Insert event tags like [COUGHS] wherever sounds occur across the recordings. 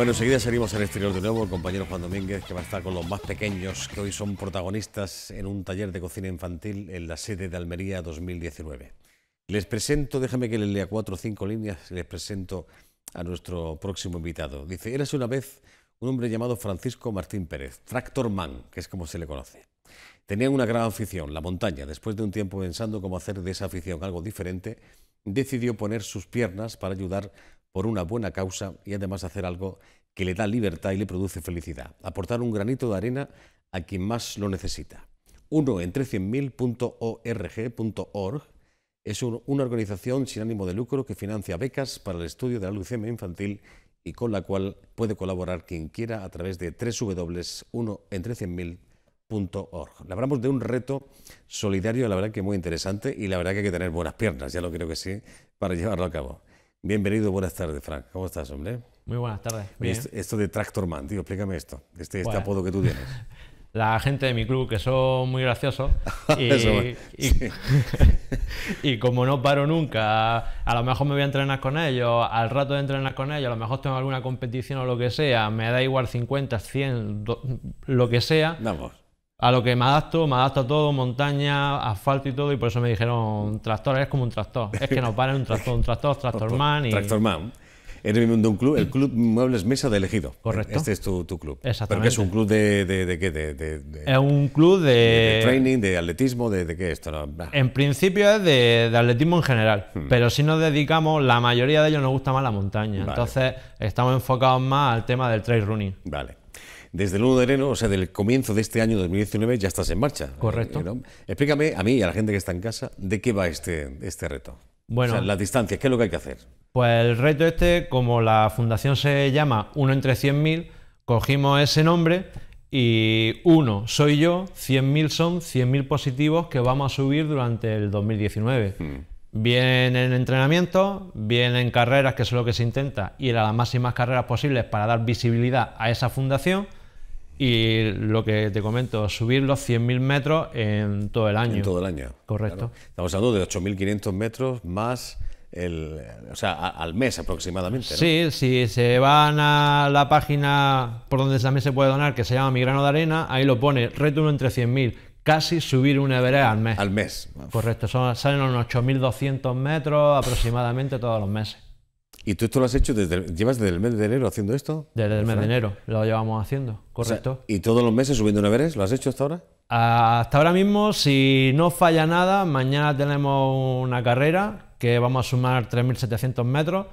Bueno, enseguida salimos al exterior de nuevo. El compañero Juan Domínguez, que va a estar con los más pequeños, que hoy son protagonistas en un taller de cocina infantil en la sede de Almería 2019. Les presento, déjame que les lea cuatro o cinco líneas, les presento a nuestro próximo invitado. Dice, érase una vez un hombre llamado Francisco Martín Pérez, Tractor Man, que es como se le conoce. Tenía una gran afición, la montaña. Después de un tiempo pensando cómo hacer de esa afición algo diferente, decidió poner sus piernas para ayudar por una buena causa y además hacer algo que le da libertad y le produce felicidad. Aportar un granito de arena a quien más lo necesita. Uno entre es una organización sin ánimo de lucro que financia becas para el estudio de la leucemia infantil y con la cual puede colaborar quien quiera a través de www.1entre100.000.org. Le hablamos de un reto solidario, la verdad que muy interesante y la verdad que hay que tener buenas piernas, ya lo creo que sí, para llevarlo a cabo. Bienvenido, buenas tardes, Frank. ¿Cómo estás, hombre? Muy buenas tardes. esto, de Tractorman, tío, explícame esto, este, este apodo que tú tienes. [LAUGHS] La gente de mi club, que son muy graciosos. [LAUGHS] [LAUGHS] Y, como no paro nunca, a lo mejor me voy a entrenar con ellos, al rato de entrenar con ellos, a lo mejor tengo alguna competición o lo que sea, me da igual 50, 100, lo que sea. Vamos a lo que me adapto, me adapto a todo, montaña, asfalto y todo, y por eso me dijeron, tractor, es como un tractor, es que no para un tractor, un tractor, Tractor man. y... man eres mundo de un club, el Club Muebles Mesa de Elegido. Correcto. Este es tu, club. Exactamente. ¿Pero qué es un club de, qué? es un club de... De training, de atletismo, de, qué esto. En principio es de, atletismo en general, hmm. pero si nos dedicamos, la mayoría de ellos nos gusta más la montaña. Entonces estamos enfocados más al tema del trail running. Vale desde el 1 de enero, o sea, del comienzo de este año 2019, ya estás en marcha. Correcto. Eh, Explícame a mí y a la gente que está en casa de qué va este, este reto. Bueno, o sea, las distancias, ¿qué es lo que hay que hacer? Pues el reto este, como la fundación se llama Uno entre 100.000, cogimos ese nombre y uno soy yo, 100.000 son 100.000 positivos que vamos a subir durante el 2019. Hmm. Bien en entrenamiento, bien en carreras, que es lo que se intenta, ir a las máximas carreras posibles para dar visibilidad a esa fundación. Y lo que te comento, subir los 100.000 metros en todo el año. En todo el año. Correcto. Estamos hablando de 8.500 metros más o sea, al mes aproximadamente. Sí, si se van a la página por donde también se puede donar, que se llama Mi Grano de Arena, ahí lo pone, retorno entre 100.000, casi subir una Everest al mes. Al mes. Correcto, salen unos 8.200 metros aproximadamente todos los meses. ¿Y tú esto lo has hecho desde, llevas desde el mes de enero haciendo esto? Desde el mes de enero lo llevamos haciendo, correcto. ¿Y todos los meses subiendo un Everest? ¿Lo has hecho hasta ahora? Ah, hasta ahora mismo, si no falla nada, mañana tenemos una carrera que vamos a sumar 3.700 metros,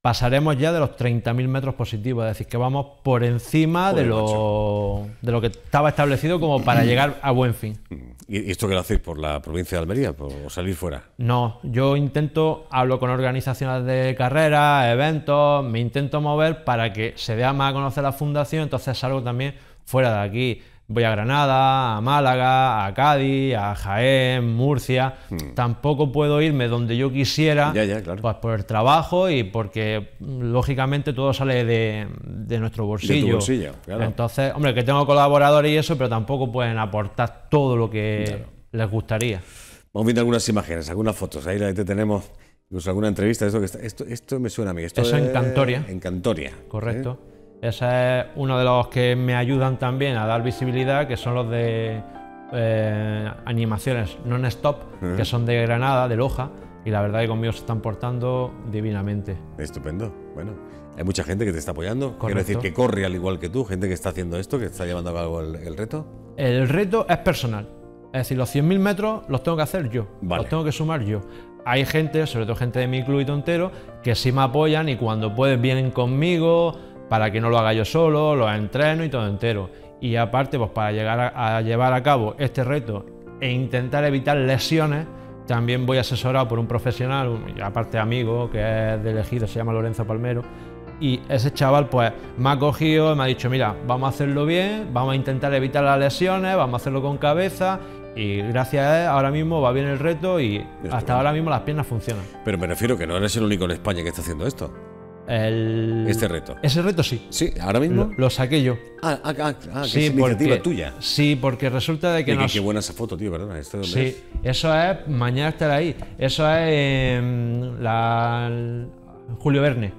pasaremos ya de los 30.000 metros positivos, es decir, que vamos por encima de, lo, que estaba establecido como para [CLEARS THROAT] llegar a buen fin. ¿Y esto qué lo hacéis? ¿Por la provincia de Almería? ¿Por salir fuera? No, yo intento, hablo con organizaciones de carreras, eventos, me intento mover para que se dé más a conocer la fundación, entonces salgo también fuera de aquí voy a Granada, a Málaga, a Cádiz, a Jaén, Murcia. Hmm. Tampoco puedo irme donde yo quisiera ya, ya, pues, por el trabajo y porque lógicamente todo sale de, nuestro bolsillo. De tu bolsillo Entonces, hombre, que tengo colaboradores y eso, pero tampoco pueden aportar todo lo que les gustaría. Vamos viendo algunas imágenes, algunas fotos. Ahí te tenemos incluso alguna entrevista. Esto, esto, esto me suena a mí. Esto es en Cantoria. Correcto. ¿eh? Ese es uno de los que me ayudan también a dar visibilidad, que son los de eh, animaciones non-stop, que son de Granada, de Loja, y la verdad que conmigo se están portando divinamente. Estupendo, bueno. Hay mucha gente que te está apoyando. Quiero decir que corre al igual que tú, gente que está haciendo esto, que está llevando a cabo el, reto. El reto es personal. Es decir, los 100.000 metros los tengo que hacer yo, los tengo que sumar yo. Hay gente, sobre todo gente de mi club y tontero, que sí me apoyan y cuando pueden vienen conmigo, para que no lo haga yo solo, lo entreno y todo entero. Y aparte, pues para llegar a, llevar a cabo este reto e intentar evitar lesiones, también voy asesorado por un profesional, aparte amigo, que es de elegido, se llama Lorenzo Palmero. Y ese chaval pues me ha cogido y me ha dicho, mira, vamos a hacerlo bien, vamos a intentar evitar las lesiones, vamos a hacerlo con cabeza y gracias a él ahora mismo va bien el reto y hasta ahora mismo las piernas funcionan. Pero me refiero que no eres el único en España que está haciendo esto este reto. Ese reto sí. Sí, ahora mismo. Lo, saqué yo. Ah, ah, ah, ah que es iniciativa tuya. Sí, porque resulta de que. qué buena esa foto, tío, perdona. ¿esto sí, es? eso es. Mañana estará ahí. Eso es. Em, Julio Verne.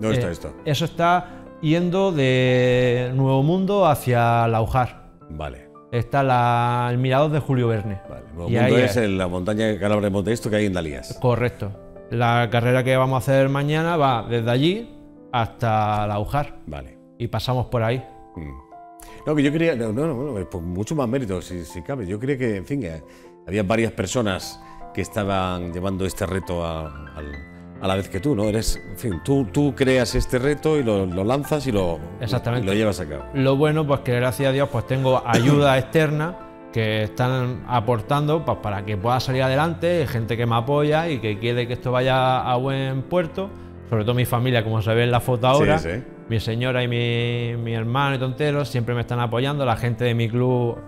No, está, eh, esto? Eso está yendo de Nuevo Mundo hacia Laujar. Vale. Está la, el mirador de Julio Verne. Vale, Nuevo y Mundo es, la montaña de hablamos de esto que hay en Dalías. Correcto. La carrera que vamos a hacer mañana va desde allí hasta la Ujar. Vale. Y pasamos por ahí. Mm. No, que yo quería, no, no, no pues mucho más mérito, si, si, cabe. Yo quería que, en fin, eh, había varias personas que estaban llevando este reto a, la vez que tú, ¿no? Eres, en fin, tú, tú creas este reto y lo, lanzas y lo, Y lo llevas a cabo. Lo bueno, pues que gracias a Dios, pues tengo ayuda [COUGHS] externa que están aportando pues, para que pueda salir adelante, gente que me apoya y que quiere que esto vaya a buen puerto, sobre todo mi familia, como se ve en la foto ahora. Mi señora y mi, hermano y tonteros siempre me están apoyando, la gente de mi club.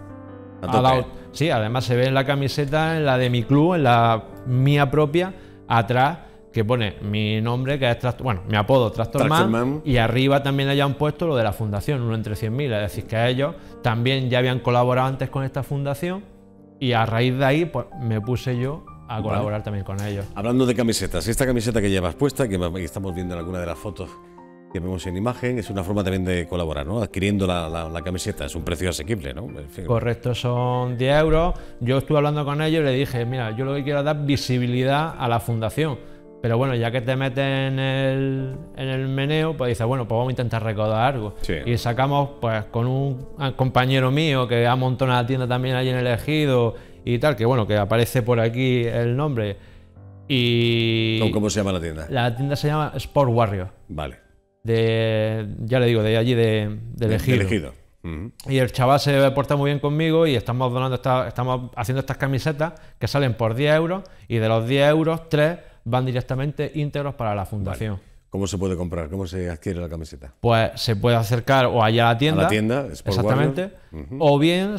sí, además se ve en la camiseta, en la de mi club, en la mía propia, atrás, que pone mi nombre, que es bueno, mi apodo Tractorman, y arriba también hayan puesto lo de la fundación, uno entre 100.000, es decir, que ellos también ya habían colaborado antes con esta fundación y a raíz de ahí pues, me puse yo a colaborar también con ellos. Hablando de camisetas, esta camiseta que llevas puesta, que estamos viendo en alguna de las fotos que vemos en imagen, es una forma también de colaborar, ¿no? Adquiriendo la, camiseta, es un precio asequible, ¿no? Correcto, son 10 euros. Yo estuve hablando con ellos y le dije, mira, yo lo que quiero es dar visibilidad a la fundación pero bueno, ya que te metes en el, en el meneo, pues dices, bueno, pues vamos a intentar recordar algo. Y sacamos, pues, con un compañero mío que ha montado una tienda también allí en el Ejido y tal, que bueno, que aparece por aquí el nombre. Y. ¿Cómo se llama la tienda? La tienda se llama Sport Warrior. Vale. De. Ya le digo, de allí de, del Ejido. Y el chaval se porta muy bien conmigo y estamos donando estamos haciendo estas camisetas que salen por 10 euros y de los 10 euros, 3 van directamente íntegros para la fundación. ¿Cómo se puede comprar? ¿Cómo se adquiere la camiseta? Pues se puede acercar o allá a la tienda. la tienda, exactamente. O bien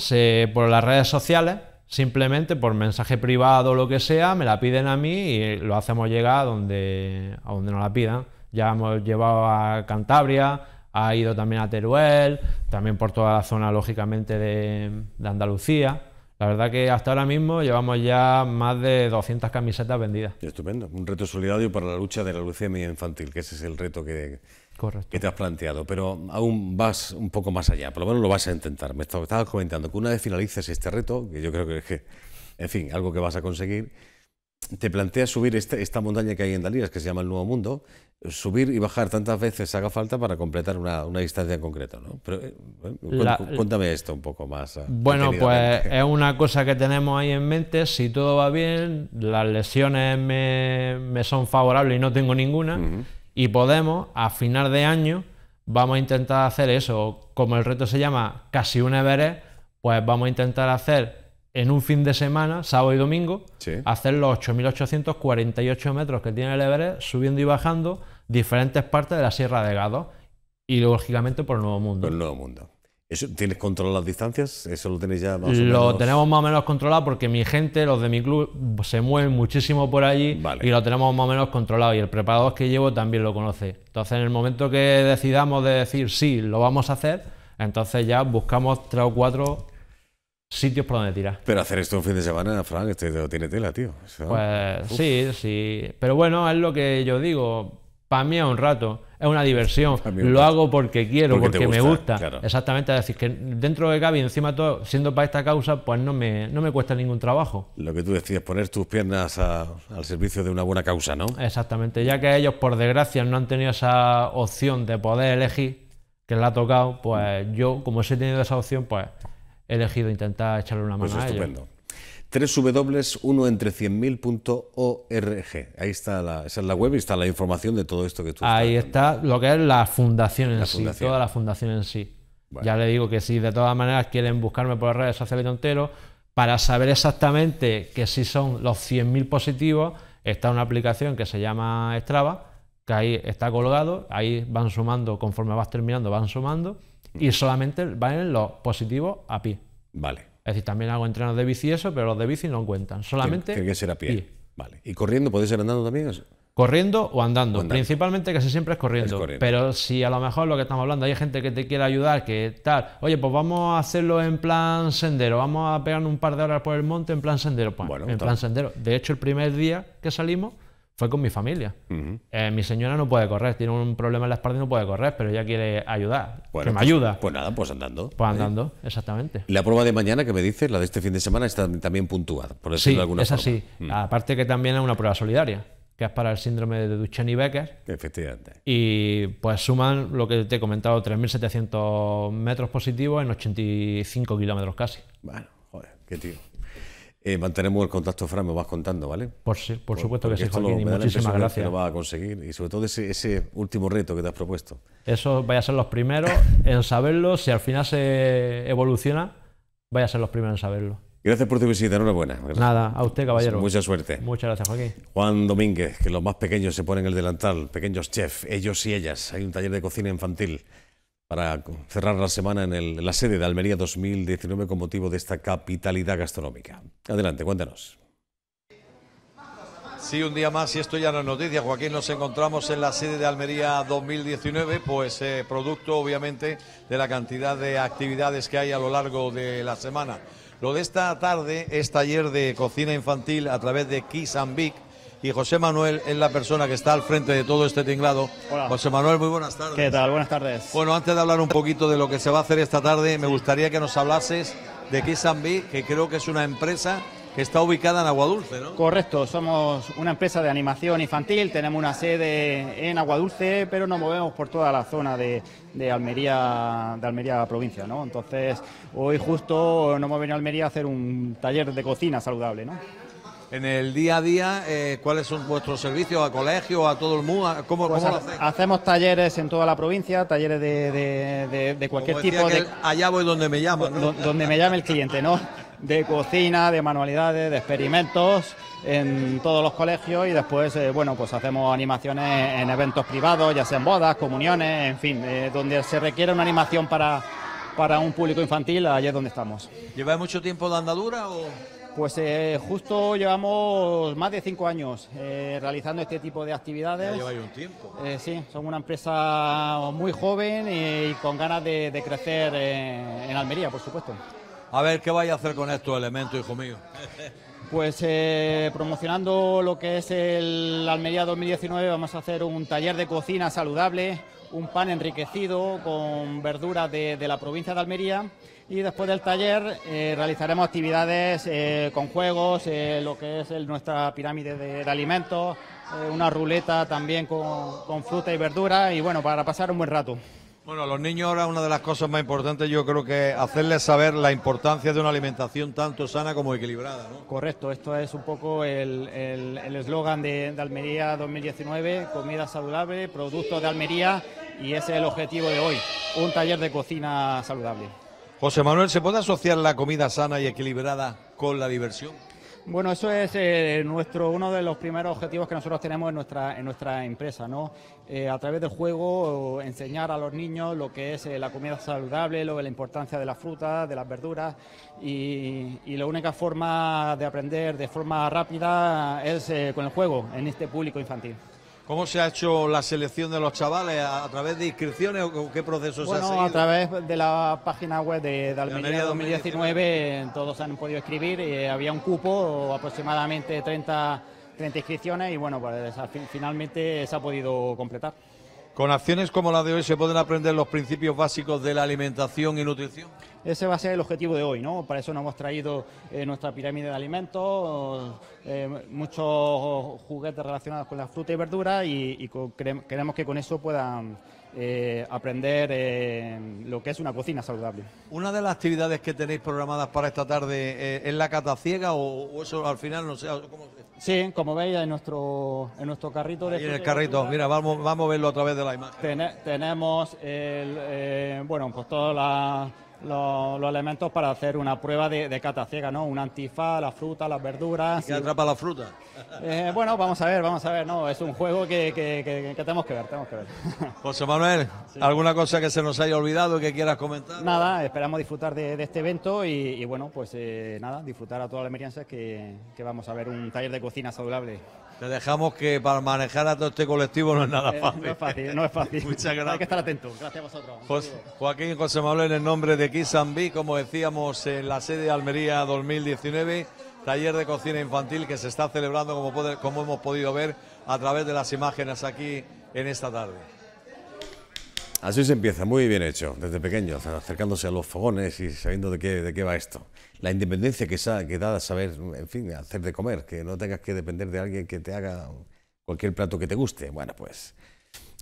por las redes sociales, simplemente por mensaje privado o lo que sea, me la piden a mí y lo hacemos llegar a donde, a donde nos la pidan. Ya hemos llevado a Cantabria, ha ido también a Teruel, también por toda la zona, lógicamente, de, de Andalucía. La verdad que hasta ahora mismo llevamos ya más de 200 camisetas vendidas. Estupendo, un reto solidario para la lucha de la leucemia infantil, que ese es el reto que, que te has planteado, pero aún vas un poco más allá, por lo menos lo vas a intentar. Me estabas comentando que una vez finalices este reto, que yo creo que es, en fin, algo que vas a conseguir, te planteas subir este, esta, montaña que hay en Dalías, que se llama el Nuevo Mundo, subir y bajar tantas veces haga falta para completar una, distancia en concreto, ¿no? Eh, cuéntame esto un poco más. Eh, bueno, pues es una cosa que tenemos ahí en mente. Si todo va bien, las lesiones me, son favorables y no tengo ninguna, y podemos, a final de año, vamos a intentar hacer eso. Como el reto se llama casi un Everest, pues vamos a intentar hacer en un fin de semana, sábado y domingo, hacer los 8.848 metros que tiene el Everest, subiendo y bajando diferentes partes de la Sierra de Gado y lógicamente por el Nuevo Mundo. Por el Nuevo Mundo. ¿Tienes control las distancias? ¿Eso lo tenéis ya más o menos? Lo tenemos más o menos controlado porque mi gente, los de mi club, se mueven muchísimo por allí y lo tenemos más o menos controlado. Y el preparador que llevo también lo conoce. Entonces, en el momento que decidamos de decir sí, lo vamos a hacer, entonces ya buscamos tres o cuatro sitios por donde tirar. Pero hacer esto un fin de semana, Frank, este tiene tela, tío. pues sí, sí. Pero bueno, es lo que yo digo. Para mí es un rato, es una diversión. lo hago porque quiero, porque, me gusta. Exactamente, es decir, que dentro de Gaby, encima todo, siendo para esta causa, pues no me, no me cuesta ningún trabajo. Lo que tú decías, poner tus piernas al servicio de una buena causa, ¿no? Exactamente, ya que ellos, por desgracia, no han tenido esa opción de poder elegir, que les ha tocado, pues yo, como he tenido esa opción, pues he elegido intentar echarle una pues mano pues a estupendo. entre 100000org Ahí está la, esa es la web y está la información de todo esto que tú Ahí está lo que es la fundación en sí, toda la fundación en sí. Ya le digo que si de todas maneras quieren buscarme por redes sociales y para saber exactamente que si son los 100.000 positivos, está una aplicación que se llama Strava, que ahí está colgado, ahí van sumando, conforme vas terminando, van sumando. Y solamente valen los positivos a pie. Vale. Es decir, también hago entrenos de bici y eso, pero los de bici no cuentan. Solamente. Tiene que ser a pie. Vale. ¿Y corriendo? ¿Puede ser andando también? Corriendo o andando. Principalmente casi siempre es corriendo. Pero si a lo mejor lo que estamos hablando, hay gente que te quiere ayudar, que tal, oye, pues vamos a hacerlo en plan sendero, vamos a pegar un par de horas por el monte en plan sendero. Pues, bueno, en plan sendero. De hecho, el primer día que salimos, fue con mi familia. Eh, mi señora no puede correr, tiene un problema en la espalda y no puede correr, pero ella quiere ayudar. que me pues, ayuda. Pues nada, pues andando. Pues andando, exactamente. La prueba de mañana que me dices, la de este fin de semana, está también puntuada, por decirlo de alguna es así. Mm. Aparte que también es una prueba solidaria, que es para el síndrome de Duchenne y Becker. Efectivamente. Y pues suman lo que te he comentado, 3.700 metros positivos en 85 kilómetros casi. Bueno, joder, qué tío. Eh, mantenemos el contacto, Fran, me vas contando, ¿vale? Por, por, por supuesto que sí, Joaquín, y muchísimas gracias. lo va a conseguir, y sobre todo ese, último reto que te has propuesto. Eso vaya a ser los primeros en saberlo, si al final se evoluciona, vaya a ser los primeros en saberlo. Gracias por tu visita, enhorabuena. Nada, a usted, caballero. Mucha suerte. Muchas gracias, Joaquín. Juan Domínguez, que los más pequeños se ponen el delantal, pequeños chefs, ellos y ellas. Hay un taller de cocina infantil para cerrar la semana en, la sede de Almería 2019 con motivo de esta capitalidad gastronómica. Adelante, cuéntanos. Sí, un día más y esto ya no es noticia, Joaquín. Nos encontramos en la sede de Almería 2019, pues eh, producto obviamente de la cantidad de actividades que hay a lo largo de la semana. Lo de esta tarde es taller de cocina infantil a través de Kiss and y José Manuel es la persona que está al frente de todo este tinglado. Hola. José Manuel, muy buenas tardes. ¿Qué tal? Buenas tardes. Bueno, antes de hablar un poquito de lo que se va a hacer esta tarde, me gustaría que nos hablases de Kiss que creo que es una empresa que está ubicada en Aguadulce, ¿no? Correcto, somos una empresa de animación infantil, tenemos una sede en Aguadulce, pero nos movemos por toda la zona de, de Almería, de Almería provincia, ¿no? Entonces, hoy justo nos hemos venido a Almería a hacer un taller de cocina saludable, ¿no? en el día a día, eh, ¿cuáles son vuestros servicios a colegios, a todo el mundo? ¿Cómo, pues lo hacéis? Hacemos talleres en toda la provincia, talleres de, cualquier tipo. de, allá voy donde me llaman. Donde me llame el cliente, ¿no? De cocina, de manualidades, de experimentos en todos los colegios y después, eh, bueno, pues hacemos animaciones en eventos privados, ya sean bodas, comuniones, en fin, eh, donde se requiere una animación para, para un público infantil, allá es donde estamos. ¿Lleváis mucho tiempo de andadura o...? Pues eh, justo llevamos más de cinco años eh, realizando este tipo de actividades. Ya un tiempo. Eh, sí, son una empresa muy joven y, con ganas de, crecer en Almería, por supuesto. A ver, ¿qué vais a hacer con estos elementos, hijo mío? Pues promocionando lo que es el Almería 2019 vamos a hacer un taller de cocina saludable, un pan enriquecido con verduras de la provincia de Almería y después del taller eh, realizaremos actividades eh, con juegos, eh, lo que es el, nuestra pirámide de, alimentos, una ruleta también con, fruta y verdura y bueno, para pasar un buen rato. Bueno, a los niños ahora una de las cosas más importantes yo creo que hacerles saber la importancia de una alimentación tanto sana como equilibrada. Correcto, esto es un poco el eslogan de, de, Almería 2019, comida saludable, productos de Almería y ese es el objetivo de hoy, un taller de cocina saludable. José Manuel, ¿se puede asociar la comida sana y equilibrada con la diversión? Bueno, eso es eh, nuestro uno de los primeros objetivos que nosotros tenemos en nuestra en nuestra empresa, ¿no? Eh, a través del juego enseñar a los niños lo que es eh, la comida saludable, lo, la importancia de las frutas, de las verduras y, la única forma de aprender de forma rápida es con el juego en este público infantil. ¿Cómo se ha hecho la selección de los chavales? ¿A, través de inscripciones o qué proceso se ha seguido? a través de la página web de, Almería 2019 todos han podido escribir. Eh, había un cupo, aproximadamente 30, 30 inscripciones y bueno, pues finalmente se ha podido completar. Con acciones como la de hoy se pueden aprender los principios básicos de la alimentación y nutrición. Ese va a ser el objetivo de hoy, ¿no? Para eso nos hemos traído eh, nuestra pirámide de alimentos, eh, muchos juguetes relacionados con la fruta y verdura y, queremos que con eso puedan eh, aprender eh, lo que es una cocina saludable. ¿Una de las actividades que tenéis programadas para esta tarde eh, es la cata ciega o, eso al final no sé cómo Sí, como veis en nuestro, en nuestro carrito... de en el carrito, mira, vamos, vamos a verlo a través de la imagen. tenemos, bueno, pues todas las los, elementos para hacer una prueba de, cata ciega, ¿no? Un antifa, la fruta, las verduras. ¿Y atrapa la fruta? Eh, bueno, vamos a ver, vamos a ver, ¿no? Es un juego que, tenemos que ver, tenemos que ver. [LAUGHS] José Manuel, ¿alguna cosa que se nos haya olvidado que quieras comentar? Nada, esperamos disfrutar de, este evento y, bueno, pues eh, nada, disfrutar a toda la merienses que, que vamos a ver un taller de cocina saludable. Te dejamos que para manejar a todo este colectivo no es nada eh, fácil. No es fácil, no es fácil. Muchas gracias. Hay que estar atento. Gracias a vosotros. Pues, Joaquín José Manuel, en nombre de B, como decíamos, en la sede de Almería 2019, taller de cocina infantil que se está celebrando, como, como hemos podido ver, a través de las imágenes aquí en esta tarde. Así se empieza, muy bien hecho, desde pequeño... acercándose a los fogones y sabiendo de qué, de qué va esto la independencia que, que da saber, en fin, hacer de comer, que no tengas que depender de alguien que te haga cualquier plato que te guste. Bueno, pues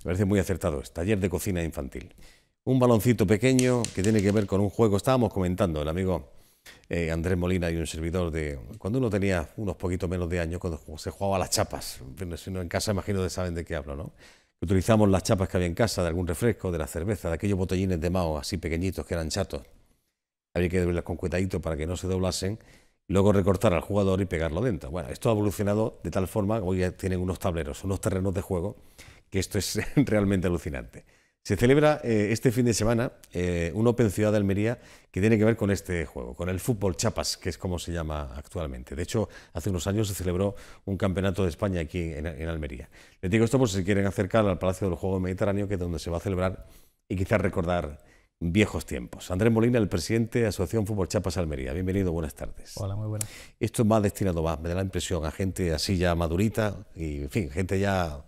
me parece muy acertado. taller de cocina infantil. Un baloncito pequeño que tiene que ver con un juego. Estábamos comentando, el amigo eh, Andrés Molina y un servidor de... Cuando uno tenía unos poquitos menos de años, cuando se jugaba a las chapas. Si no en casa, imagino que saben de qué hablo, ¿no? Utilizamos las chapas que había en casa, de algún refresco, de la cerveza, de aquellos botellines de mao así pequeñitos que eran chatos había que doblar con cuetadito para que no se doblasen, luego recortar al jugador y pegarlo dentro. Bueno, esto ha evolucionado de tal forma que hoy ya tienen unos tableros, unos terrenos de juego, que esto es [LAUGHS] realmente alucinante. Se celebra eh, este fin de semana eh, un Open Ciudad de Almería que tiene que ver con este juego, con el fútbol chapas, que es como se llama actualmente. De hecho, hace unos años se celebró un campeonato de España aquí en, en Almería. Les digo esto por si quieren acercar al Palacio del Juego Mediterráneo, que es donde se va a celebrar y quizás recordar viejos tiempos. Andrés Molina, el presidente de Asociación Fútbol Chapas Almería. Bienvenido, buenas tardes. Hola, muy buenas. Esto más destinado, más, me da la impresión, a gente así ya madurita y, en fin, gente ya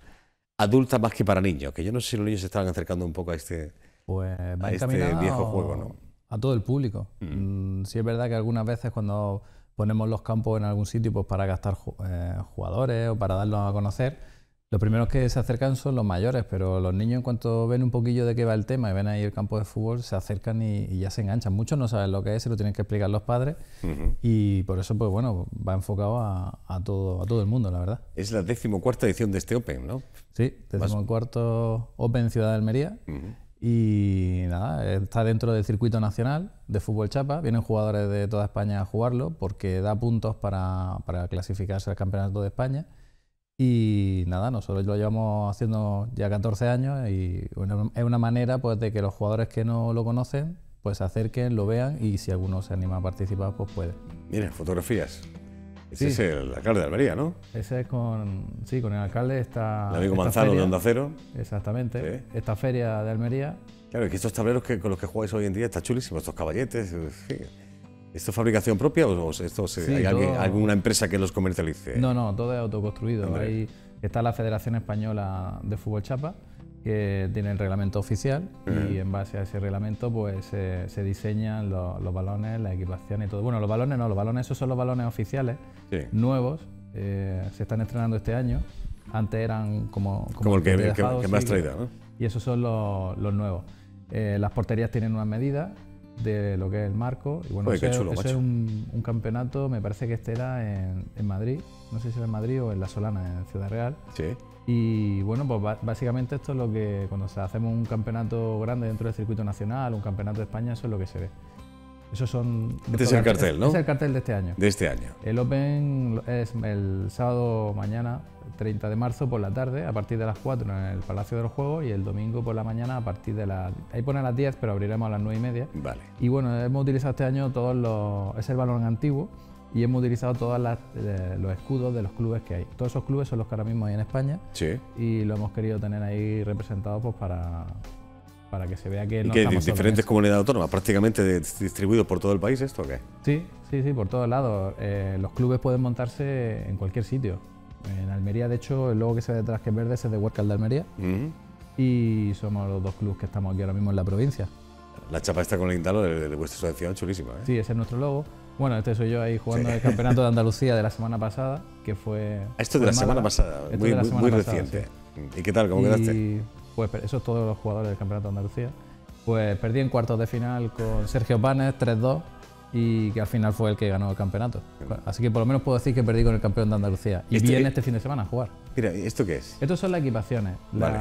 adulta más que para niños, que yo no sé si los niños se estaban acercando un poco a este, pues este viejo juego, ¿no? A todo el público. Mm. Mm, sí es verdad que algunas veces cuando ponemos los campos en algún sitio pues para gastar eh, jugadores o para darlos a conocer, los primeros que se acercan son los mayores, pero los niños en cuanto ven un poquillo de qué va el tema y ven ahí el campo de fútbol, se acercan y, ya se enganchan. Muchos no saben lo que es, se lo tienen que explicar los padres y por eso, pues bueno, va enfocado a, todo, a todo el mundo, la verdad. Es la decimocuarta edición de este Open, ¿no? Sí, decimocuarto Open Ciudad de Almería. Y nada, está dentro del circuito nacional de fútbol chapa. Vienen jugadores de toda España a jugarlo porque da puntos para, para clasificarse al Campeonato de España y nada, nosotros lo llevamos haciendo ya 14 años y es una manera pues, de que los jugadores que no lo conocen pues se acerquen, lo vean y si alguno se anima a participar, pues puede. Miren, fotografías. Ese es el alcalde de Almería, ¿no? Ese es con, sí, con el alcalde está... El amigo Manzano de Onda Cero. Exactamente, esta feria de Almería. Claro, es que estos tableros que, con los que jugáis hoy en día están chulísimos, estos caballetes. Sí. ¿Esto es fabricación propia o esto hay alguna empresa que los comercialice? No, no, todo es autoconstruido. Ahí está la Federación Española de Fútbol Chapa, que tiene el reglamento oficial y eh. en base a ese reglamento pues se, diseñan los, balones, la equipación y todo. Bueno, los balones no, los balones, esos son los balones oficiales, nuevos, eh, se están estrenando este año. Antes eran como... Como, el que, traído, Y esos son los, nuevos. Eh, las porterías tienen una medidas de lo que es el marco. Y bueno, ese, es un, un, campeonato, me parece que este era en, en, Madrid, no sé si era en Madrid o en La Solana, en Ciudad Real. Sí. Y bueno, pues básicamente esto es lo que cuando hacemos un campeonato grande dentro del circuito nacional, un campeonato de España, eso es lo que se ve. Esos son. Este es el cartel, ¿no? Este es el cartel de este año. De este año. El Open es el sábado mañana, 30 de marzo, por la tarde, a partir de las 4 en el Palacio de los Juegos y el domingo por la mañana a partir de las. Ahí pone a las 10, pero abriremos a las 9 y media. Vale. Y bueno, hemos utilizado este año todos los. Es el balón antiguo y hemos utilizado todos eh, los escudos de los clubes que hay. Todos esos clubes son los que ahora mismo hay en España. Sí. Y lo hemos querido tener ahí representado pues, para para que se vea que no diferentes comunidades autónomas, prácticamente distribuidos por todo el país esto o qué? Sí, sí, sí, por todos lados. Eh, los clubes pueden montarse en cualquier sitio. En Almería, de hecho, el logo que se ve detrás que es verde es de Huércal de Almería. Y somos los dos clubes que estamos aquí ahora mismo en la provincia. La chapa está con el indalo de, vuestra asociación, chulísima. ¿eh? Sí, ese es nuestro logo. Bueno, este soy yo ahí jugando el campeonato de Andalucía de la semana pasada, que fue. Ah, esto de, la semana pasada, muy, muy, reciente. ¿Y qué tal? ¿Cómo y, quedaste? pues eso es todos los jugadores del Campeonato de Andalucía, pues perdí en cuartos de final con Sergio Panes 3-2 y que al final fue el que ganó el campeonato. Así que por lo menos puedo decir que perdí con el campeón de Andalucía. Y viene este, este fin de semana a jugar. Mira, ¿esto qué es? Estos son las equipaciones.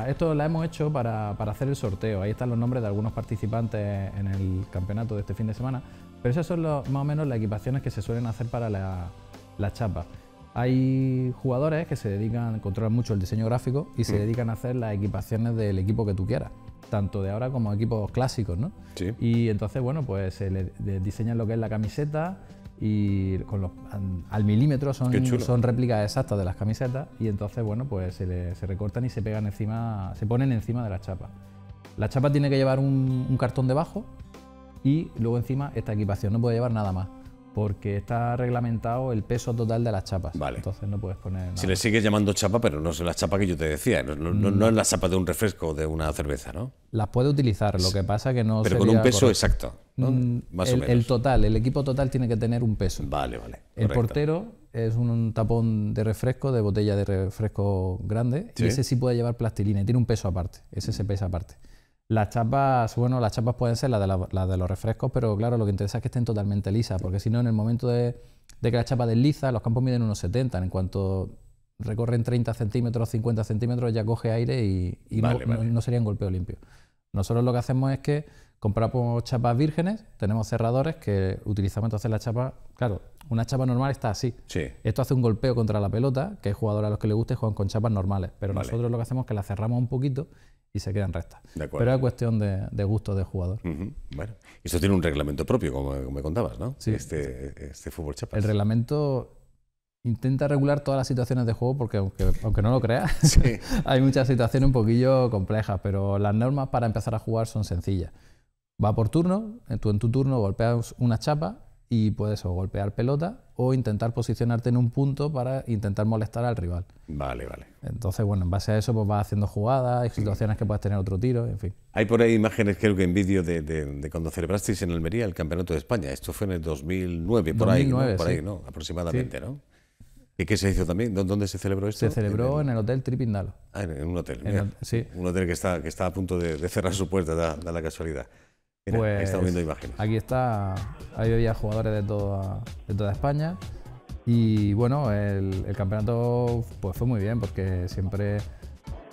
Esto la hemos hecho para, para, hacer el sorteo. Ahí están los nombres de algunos participantes en el campeonato de este fin de semana. Pero esas son más o menos las equipaciones que se suelen hacer para la, la chapa. Hay jugadores que se dedican, controlan mucho el diseño gráfico y se mm. dedican a hacer las equipaciones del equipo que tú quieras, tanto de ahora como equipos clásicos, ¿no? Y entonces, bueno, pues se le diseñan lo que es la camiseta y al milímetro son, réplicas exactas de las camisetas y entonces, bueno, pues se, recortan y se pegan encima, se ponen encima de la chapa. La chapa tiene que llevar un cartón debajo y luego encima esta equipación, no puede llevar nada más porque está reglamentado el peso total de las chapas. Vale. Entonces no puedes poner. Nada. Si le sigues llamando chapa, pero no es la chapa que yo te decía, no, no, no, es la mm. chapa de un refresco o de una cerveza, ¿no? Las puede utilizar, lo que pasa que no. Pero con un peso exacto, mm, Más el, o menos. El total, el equipo total tiene que tener un peso. Vale, vale. El portero es un tapón de refresco, de botella de refresco grande, y ese sí puede llevar plastilina y tiene un peso aparte. Ese se pesa aparte. Las chapas, bueno, las chapas pueden ser las de, de, los refrescos, pero claro, lo que interesa es que estén totalmente lisas, porque si no, en el momento de, que la chapa desliza, los campos miden unos 70. En cuanto recorren 30 centímetros, 50 centímetros, ya coge aire y, no, sería un golpeo limpio. Nosotros lo que hacemos es que compramos chapas vírgenes, tenemos cerradores que utilizamos entonces la chapa. Claro, una chapa normal está así. Esto hace un golpeo contra la pelota, que hay jugadores a los que le guste juegan con chapas normales, pero nosotros lo que hacemos es que la cerramos un poquito y se quedan rectas. Pero es cuestión de, de gusto de jugador. Bueno, eso tiene un reglamento propio, como me contabas, ¿no? Sí. Este, este fútbol chapa. El reglamento intenta regular todas las situaciones de juego porque aunque, aunque no lo creas, [LAUGHS] [LAUGHS] hay muchas situaciones un poquillo complejas, pero las normas para empezar a jugar son sencillas. Va por turno, eh, tú en tu turno golpeas una chapa y puedes o golpear pelota o intentar posicionarte en un punto para intentar molestar al rival. Vale, vale. Entonces, bueno, en base a eso pues vas haciendo jugadas, hay situaciones que puedes tener otro tiro, en fin. Hay por ahí imágenes, creo que en vídeo, de, de, cuando celebrasteis en Almería el Campeonato de España. Esto fue en el 2009, por ahí, ¿no? Por ahí, ¿no? Aproximadamente, ¿no? ¿Y qué se hizo también? ¿Dónde se celebró esto? Se celebró en el, Hotel Tripindalo. Ah, en, un hotel. sí. Un hotel que está, que está a punto de, cerrar su puerta, da la casualidad pues, viendo imágenes. Aquí está, ahí había jugadores de toda, de toda España. Y bueno, el, campeonato pues fue muy bien porque siempre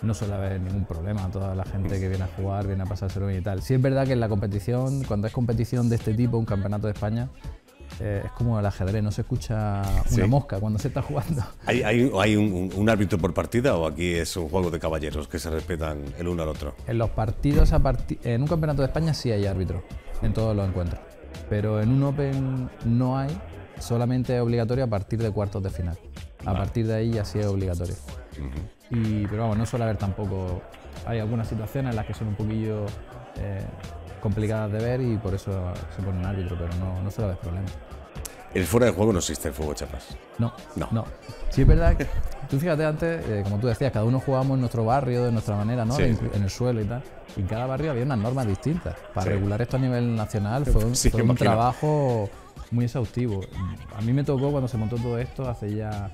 no suele haber ningún problema. Toda la gente que viene a jugar viene a pasárselo bien y tal. Si es verdad que en la competición, cuando es competición de este tipo, un campeonato de España, eh, es como el ajedrez, no se escucha una mosca cuando se está jugando. [LAUGHS] ¿Hay, un, árbitro por partida o aquí es un juego de caballeros que se respetan el uno al otro? En los partidos, a en un campeonato de España sí hay árbitro, en todos los encuentros. Pero en un Open no hay, solamente es obligatorio a partir de cuartos de final. A ah. partir de ahí ya sí es obligatorio. y, pero vamos, no suele haber tampoco. Hay algunas situaciones en las que son un poquillo. Eh, complicadas de ver y por eso se pone un árbitro, pero no, no da el problema. El fuera de juego no existe el fuego chapas. No, no. Sí, es verdad. Que, [LAUGHS] tú fíjate antes, eh, como tú decías, cada uno jugábamos en nuestro barrio, de nuestra manera, ¿no? en, el suelo y tal. Y en cada barrio había unas normas distintas. Para regular esto a nivel nacional fue un [LAUGHS] trabajo muy exhaustivo. A mí me tocó cuando se montó todo esto hace ya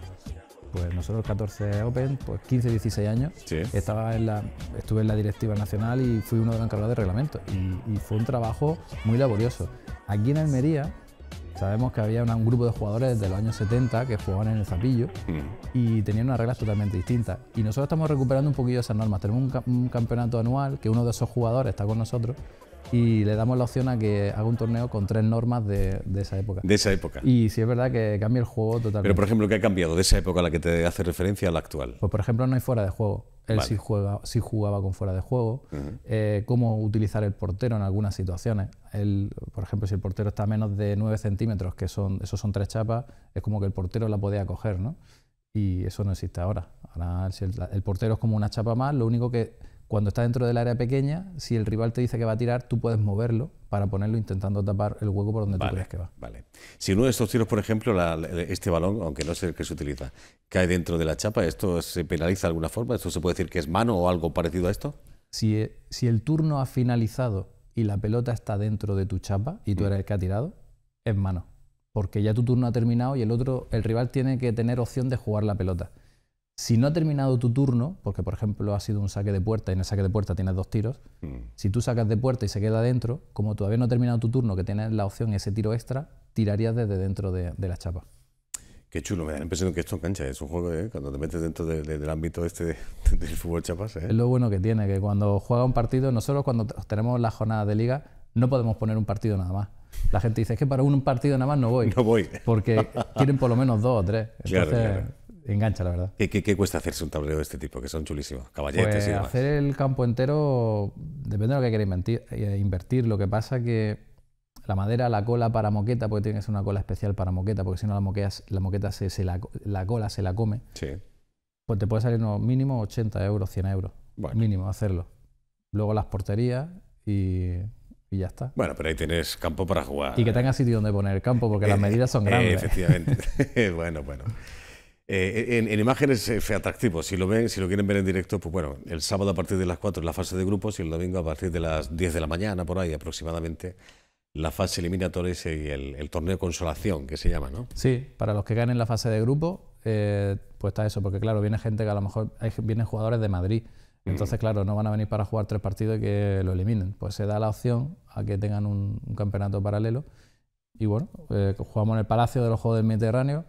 pues nosotros 14 Open, pues 15, 16 años, estaba estuve en la directiva nacional y fui uno de los encargados de reglamento. Y, fue un trabajo muy laborioso. Aquí en Almería sabemos que había un grupo de jugadores desde los años 70 que jugaban en el zapillo mm. y tenían unas reglas totalmente distintas. Y nosotros estamos recuperando un poquillo esas normas. Tenemos un campeonato anual que uno de esos jugadores está con nosotros y le damos la opción a que haga un torneo con tres normas de, de esa época. De esa época. Y sí es verdad que cambia el juego totalmente. Pero, por ejemplo, ¿qué ha cambiado de esa época a la que te hace referencia a la actual? Pues, por ejemplo, no hay fuera de juego. Él sí, juega, jugaba con fuera de juego, eh, cómo utilizar el portero en algunas situaciones. Él, por ejemplo, si el portero está a menos de 9 centímetros, que son, esos son tres chapas, es como que el portero la podía coger, ¿no? Y eso no existe ahora. Ahora el, el portero es como una chapa más, lo único que cuando está dentro del área pequeña, si el rival te dice que va a tirar, tú puedes moverlo para ponerlo intentando tapar el hueco por donde tú crees que va. Vale. Si uno de estos tiros, por ejemplo, este balón, aunque no sé el que se utiliza, cae dentro de la chapa, ¿esto se penaliza de alguna forma? ¿Esto se puede decir que es mano o algo parecido a esto? Si, eh, si el turno ha finalizado y la pelota está dentro de tu chapa y tú mm. eres el que ha tirado, es mano. Porque ya tu turno ha terminado y el otro, el rival tiene que tener opción de jugar la pelota. Si no ha terminado tu turno, porque por ejemplo ha sido un saque de puerta y en el saque de puerta tienes dos tiros, mm. si tú sacas de puerta y se queda adentro, como todavía no ha terminado tu turno, que tienes la opción ese tiro extra, tirarías desde dentro de, la chapa. Qué chulo, me da la impresión que esto cancha es un juego, ¿eh? cuando te metes dentro del ámbito este del fútbol chapas. ¿eh? Es lo bueno que tiene, que cuando juega un partido, nosotros cuando tenemos las jornadas de liga, no podemos poner un partido nada más. La gente dice, es que para un partido nada más no voy. [LAUGHS] No voy. Porque quieren por lo menos dos o tres. claro engancha, la verdad. ¿Qué, cuesta hacerse un tablero de este tipo? Que son chulísimos, caballetes y pues, demás. Hacer el campo entero, depende de lo que quieras eh, invertir. Lo que pasa que la madera, la cola para moqueta, porque tiene que ser una cola especial para moqueta, porque si no la, moqueta, la moqueta se, la, la, cola se la come. Pues te puede salir unos mínimo 80 euros, 100 euros. Mínimo hacerlo. Luego las porterías y y ya está. Bueno, pero ahí tienes campo para jugar. Y que eh. tengas sitio donde poner el campo, porque las eh, medidas son grandes. Efectivamente. [LAUGHS] [LAUGHS] bueno, bueno. Eh, en, imágenes es eh, atractivo, si lo ven, si lo quieren ver en directo, pues bueno, el sábado a partir de las 4 la fase de grupos y el domingo a partir de las 10 de la mañana, por ahí aproximadamente, la fase eliminatoria y el, torneo consolación, que se llama, ¿no? Sí, para los que ganen la fase de grupos, eh, pues está eso, porque claro, viene gente que a lo mejor hay, vienen jugadores de Madrid, mm. entonces claro, no van a venir para jugar tres partidos y que lo eliminen, pues se da la opción a que tengan un, un campeonato paralelo y bueno, jugamos en el Palacio de los Juegos del Mediterráneo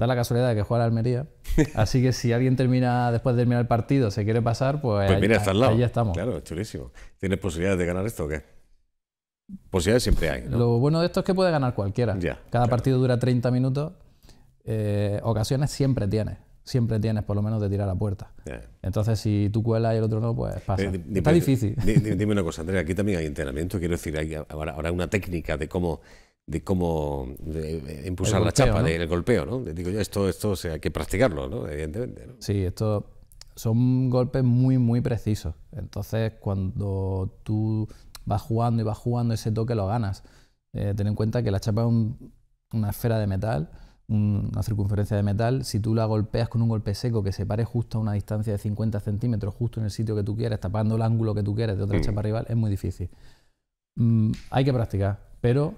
Da la casualidad de que juega la Almería. [LAUGHS] Así que si alguien termina, después de terminar el partido, se quiere pasar, pues, pues ahí, estamos. Claro, es chulísimo. ¿Tienes posibilidades de ganar esto o qué? Posibilidades siempre hay. Lo bueno de esto es que puede ganar cualquiera. Cada partido dura 30 minutos. Eh, ocasiones siempre tienes. Siempre tienes, por lo menos, de tirar a puerta. Entonces, si tú cuelas y el otro no, pues eh, pasa. Está difícil. [LAUGHS] Dime, una cosa, Andrea. Aquí también hay entrenamiento. Quiero decir, hay ahora, ahora una técnica de cómo de cómo impulsar la chapa, de del golpeo, ¿no? Digo yo, esto, esto hay que practicarlo, ¿no? Evidentemente. Sí, esto son golpes muy, muy precisos. Entonces, cuando tú vas jugando y vas jugando ese toque, lo ganas. Eh, ten en cuenta que la chapa es una esfera de metal, una circunferencia de metal. Si tú la golpeas con un golpe seco que se pare justo a una distancia de 50 centímetros, justo en el sitio que tú quieras, tapando el ángulo que tú quieras de otra mm. chapa rival, es muy difícil. Mm, hay que practicar, pero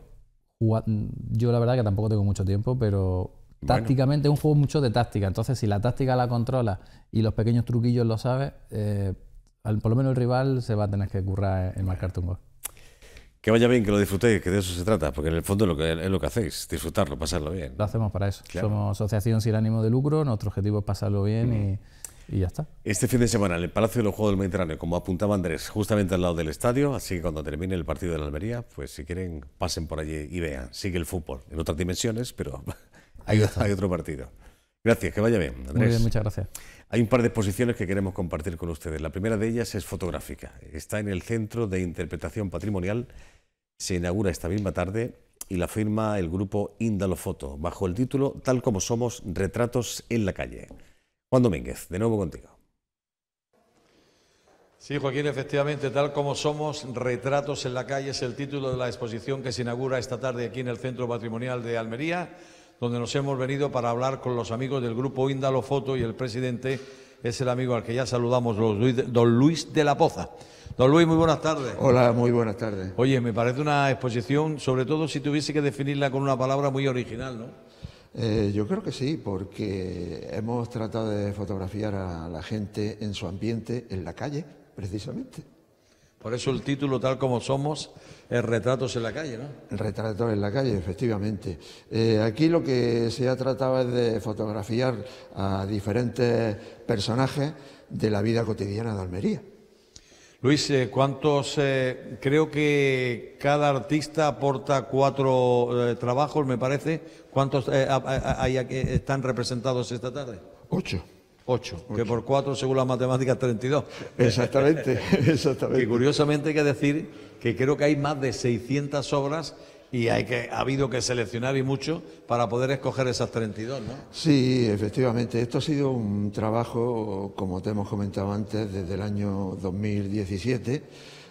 yo la verdad que tampoco tengo mucho tiempo, pero tácticamente es un juego mucho de táctica. Entonces, si la táctica la controla y los pequeños truquillos lo sabes, eh, al, por lo menos el rival se va a tener que currar en, en marcarte un gol. Que vaya bien, que lo disfrutéis, que de eso se trata, porque en el fondo es lo que, es lo que hacéis, disfrutarlo, pasarlo bien. Lo hacemos para eso. Somos asociación sin ánimo de lucro, nuestro objetivo es pasarlo bien mm. y y ya está. Este fin de semana en el Palacio de los Juegos del Mediterráneo, como apuntaba Andrés, justamente al lado del estadio, así que cuando termine el partido de la Almería, pues si quieren pasen por allí y vean, sigue el fútbol, en otras dimensiones, pero [LAUGHS] [LAUGHS] hay, otro partido. Gracias, que vaya bien, Andrés. Muy bien, muchas gracias. Hay un par de exposiciones que queremos compartir con ustedes. La primera de ellas es fotográfica. Está en el Centro de Interpretación Patrimonial. Se inaugura esta misma tarde y la firma el grupo Foto bajo el título Tal como somos, retratos en la calle. Juan Domínguez, de nuevo contigo. Sí, Joaquín, efectivamente, tal como somos, Retratos en la calle es el título de la exposición que se inaugura esta tarde aquí en el Centro Patrimonial de Almería, donde nos hemos venido para hablar con los amigos del grupo Índalo Foto y el presidente es el amigo al que ya saludamos, don Luis de la Poza. Don Luis, muy buenas tardes. Hola, muy buenas tardes. Oye, me parece una exposición, sobre todo si tuviese que definirla con una palabra muy original, ¿no? Eh, yo creo que sí, porque hemos tratado de fotografiar a la gente en su ambiente, en la calle, precisamente. Por eso el título, tal como somos, es Retratos en la calle, ¿no? Retratos en la calle, efectivamente. Eh, aquí lo que se ha tratado es de fotografiar a diferentes personajes de la vida cotidiana de Almería. Luis, eh, ¿cuántos? Eh, creo que cada artista aporta cuatro eh, trabajos, me parece. ¿Cuántos hay que están representados esta tarde? Ocho. Ocho, que por cuatro, según las matemáticas, 32. Exactamente, [LAUGHS] exactamente. Y curiosamente hay que decir que creo que hay más de 600 obras y hay que, ha habido que seleccionar y mucho para poder escoger esas 32, ¿no? Sí, efectivamente. Esto ha sido un trabajo, como te hemos comentado antes, desde el año 2017.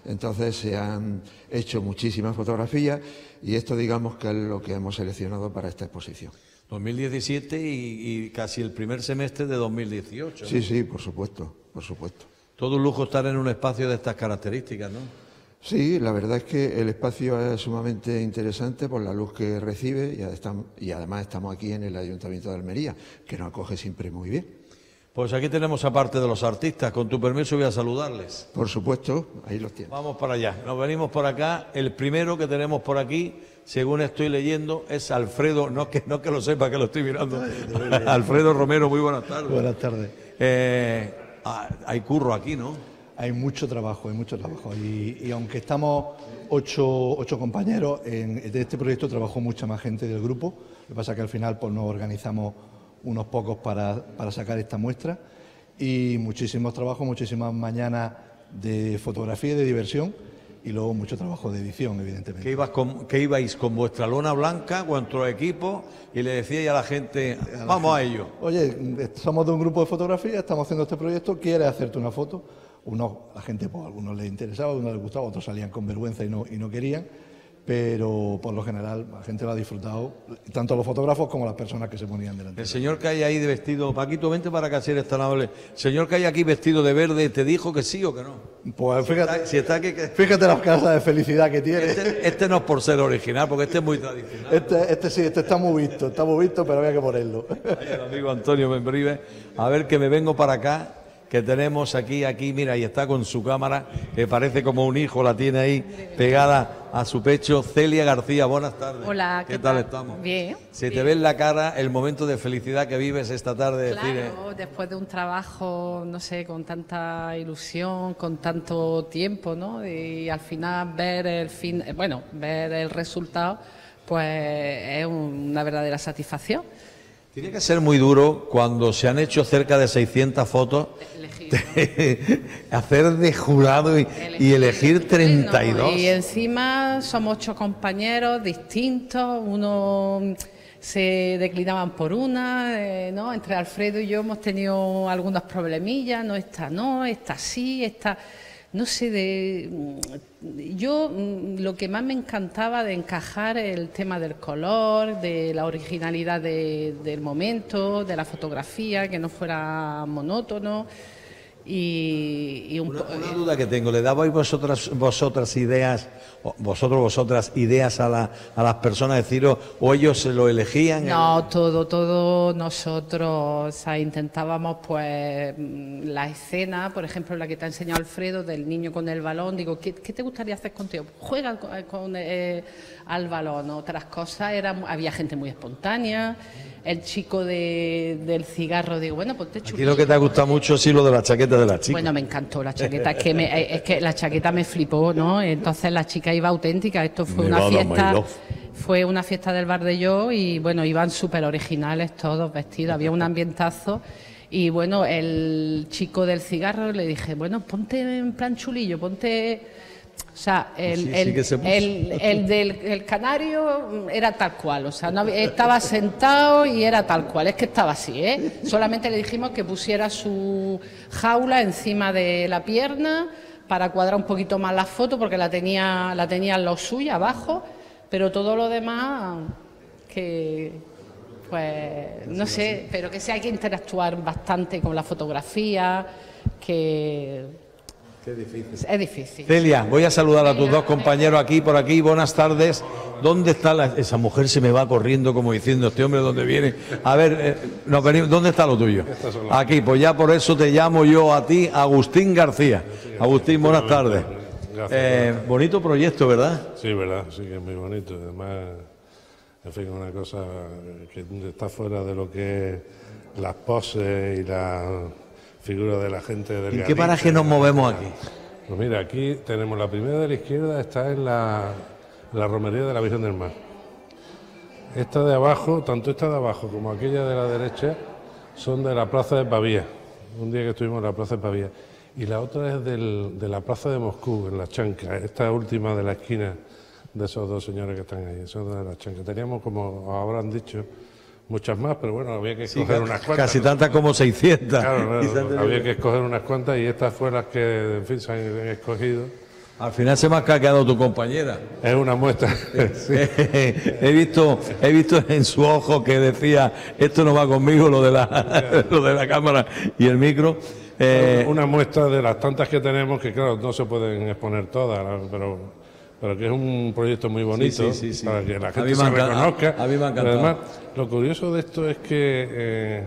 Entonces se han hecho muchísimas fotografías y esto digamos que es lo que hemos seleccionado para esta exposición. 2017 y, casi el primer semestre de 2018. Sí, sí, por supuesto, por supuesto. Todo un lujo estar en un espacio de estas características, ¿no? Sí, la verdad es que el espacio es sumamente interesante por la luz que recibe y, además estamos aquí en el Ayuntamiento de Almería, que nos acoge siempre muy bien. Pues aquí tenemos aparte de los artistas. Con tu permiso voy a saludarles. Por supuesto, ahí los tienes. Vamos para allá. Nos venimos por acá. El primero que tenemos por aquí, según estoy leyendo, es Alfredo. No que, no que lo sepa, que lo estoy mirando. [LAUGHS] Alfredo Romero, muy buenas tardes. Buenas tardes. Eh, ah, hay curro aquí, ¿no? hay mucho trabajo, hay mucho trabajo. Y, aunque estamos ocho, compañeros, en, este proyecto trabajó mucha más gente del grupo. Lo que pasa es que al final pues, nos organizamos unos pocos para, sacar esta muestra. Y muchísimos trabajos, muchísimas mañanas de fotografía y de diversión. Y luego mucho trabajo de edición, evidentemente. ibas con, que ibais con vuestra lona blanca, vuestro equipo, y le decíais a la gente, vamos a ello? Oye, somos de un grupo de fotografía, estamos haciendo este proyecto, ¿quieres hacerte una foto? Uno, la gente, pues, a algunos les interesaba, a unos les gustaba, otros salían con vergüenza y no, y no querían, pero por lo general la gente lo ha disfrutado, tanto los fotógrafos como las personas que se ponían delante. El señor que hay ahí de vestido, Paquito, vente para que así eres tan Señor que hay aquí vestido de verde, ¿te dijo que sí o que no? Pues fíjate, si está, que... fíjate las casas de felicidad que tiene. Este, este, no es por ser original, porque este es muy tradicional. Este, este sí, este está muy visto, está muy visto, pero había que ponerlo. el amigo Antonio Membrive, a ver que me vengo para acá que tenemos aquí, aquí, mira, y está con su cámara, que parece como un hijo, la tiene ahí pegada a su pecho. Celia García, buenas tardes. Hola, ¿qué, tal? estamos? Bien. Se te ve en la cara el momento de felicidad que vives esta tarde. Claro, ¿eh? después de un trabajo, no sé, con tanta ilusión, con tanto tiempo, ¿no? Y al final ver el fin, bueno, ver el resultado, pues es una verdadera satisfacción. Tiene que ser muy duro cuando se han hecho cerca de 600 fotos [LAUGHS] hacer de jurado y elegir, 32. y encima somos ocho compañeros distintos, uno se declinaban por una, eh, ¿no? Entre Alfredo y yo hemos tenido algunas problemillas, no esta no, esta sí, esta no sé, de, mm, yo mm, lo que más me encantaba de encajar el tema del color, de la originalidad del momento, de la fotografía, que no fuera monótono. Y, una, duda que tengo, ¿le dabais vosotras vosotras ideas, vosotros vosotras ideas a, a las personas deciros o ellos se lo elegían? No, todo, todo nosotros intentábamos pues mm, la escena, por ejemplo, la que te ha enseñado Alfredo del niño con el balón, digo, ¿qué, te gustaría hacer contigo? Juega eh, con, eh, al balón, otras cosas, era, había gente muy espontánea el chico de, del cigarro, digo, bueno, ponte pues chulillo. Y lo que te ha gustado mucho sí lo de la chaqueta de la chica. Bueno, me encantó la chaqueta, es que, me, eh, es que la chaqueta me flipó, ¿no? Entonces la chica iba auténtica, esto fue una fiesta fue una fiesta del bar de yo y bueno, iban súper originales todos vestidos, había un ambientazo y bueno, el chico del cigarro le dije, bueno, ponte en plan chulillo, ponte o sea, el, del canario era tal cual, o sea, estaba sentado y era tal cual, es que estaba así, ¿eh? Solamente le dijimos que pusiera su jaula encima de la pierna para cuadrar un poquito más la foto, porque la tenía, la tenía lo abajo, pero todo lo demás que, pues, no sé, pero que sí hay que interactuar bastante con la fotografía, que es difícil. Celia, voy a saludar a tus dos compañeros aquí, por aquí. Buenas tardes. ¿Dónde está la... esa mujer? Se me va corriendo como diciendo, este hombre, ¿dónde viene? A ver, eh, ¿dónde está lo tuyo? Aquí, pues ya por eso te llamo yo a ti, Agustín García. Agustín, buenas tardes. Eh, bonito proyecto, ¿verdad? Sí, verdad, sí que es muy bonito. Además, en fin, una cosa que está fuera de lo que es las poses y las figura de la gente del ¿En ¿Y qué paraje nos movemos aquí? Pues mira, aquí tenemos la primera de la izquierda, está en la, romería de la Virgen del Mar. Esta de abajo, tanto esta de abajo como aquella de la derecha, son de la Plaza de Pavía. Un día que estuvimos en la Plaza de Pavía. Y la otra es de la Plaza de Moscú, en la Chanca. Esta última de la esquina de esos dos señores que están ahí. Esos de la Chanca. Teníamos, como habrán dicho, muchas más, pero bueno, había que escoger unas cuantas. Casi tantas como 600. [LAUGHS] había que escoger unas cuantas y estas fueron las que, en fin, se han escogido. Al final se me ha caqueado tu compañera. Es una muestra. [LAUGHS] he, visto, he visto en su ojo que decía, esto no va conmigo, lo de la, [LAUGHS] lo de la cámara y el micro. Eh, una muestra de las tantas que tenemos que, claro, no se pueden exponer todas, pero pero que es un proyecto muy bonito para que la gente se reconozca. A, mí además, lo curioso de esto es que eh,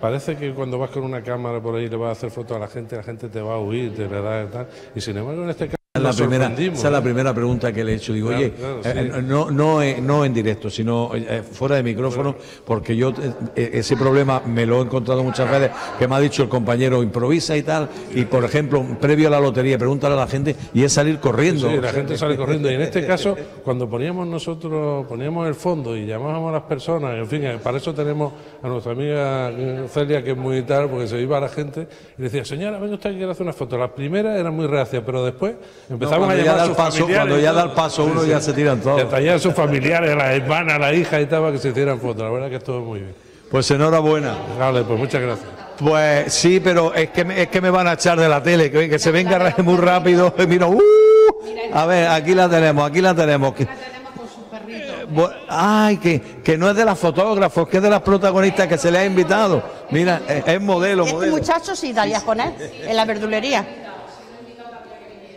parece que cuando vas con una cámara por ahí le vas a hacer fotos a la gente, la gente te va a huir, de verdad. y tal. Y sin embargo, en este caso. La primera, esa es la primera pregunta que le he hecho. Digo, oye, eh, no, no, eh, no en directo, sino eh, fuera de micrófono, porque yo ese problema me lo he encontrado muchas veces, que me ha dicho el compañero, improvisa y tal, y por ejemplo, previo a la lotería, pregúntale a la gente, y es salir corriendo. Sí, la gente [LAUGHS] sale corriendo. Y en este caso, cuando poníamos nosotros, poníamos el fondo y llamábamos a las personas, en fin, para eso tenemos a nuestra amiga Celia, que es muy tal, porque se iba a la gente, y decía, señora, venga usted que quiere hacer una foto. La primera era muy reacia, pero después empezamos a llamar a Cuando ya da el paso uno, ya se tiran todos. Y ya sus familiares, las hermanas, la hija y estaba que se hicieran fotos. La verdad que todo muy bien. Pues enhorabuena. Vale, pues muchas gracias. Pues sí, pero es que, me, es que me van a echar de la tele, que, se venga muy rápido. Mira, uh, a ver, aquí la tenemos, aquí la tenemos. perrito. Eh, ay, que, que, no es de las fotógrafos, que es de las protagonistas que se le ha invitado. Mira, es, modelo, modelo. Este muchacho sí, con él en la verdulería.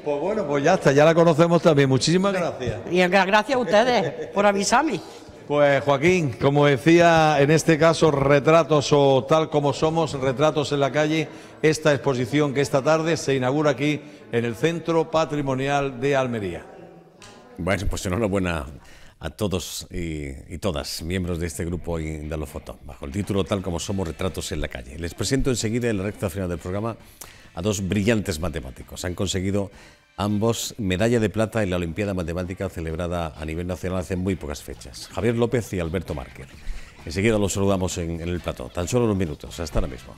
Pues bueno, pues ya está, ya la conocemos también. Muchísimas gracias. Y gracias a ustedes por avisarme. Pues Joaquín, como decía, en este caso retratos o tal como somos, retratos en la calle, esta exposición que esta tarde se inaugura aquí en el Centro Patrimonial de Almería. Bueno, pues enhorabuena a todos y, todas, miembros de este grupo Indalofotón... bajo el título tal como somos retratos en la calle. Les presento enseguida en la recta final del programa a dos brillantes matemáticos. Han conseguido ambos medalla de plata en la Olimpiada Matemática celebrada a nivel nacional hace muy pocas fechas. Javier López y Alberto Márquez. Enseguida los saludamos en, en el plató, tan solo unos minutos, hasta ahora mismo.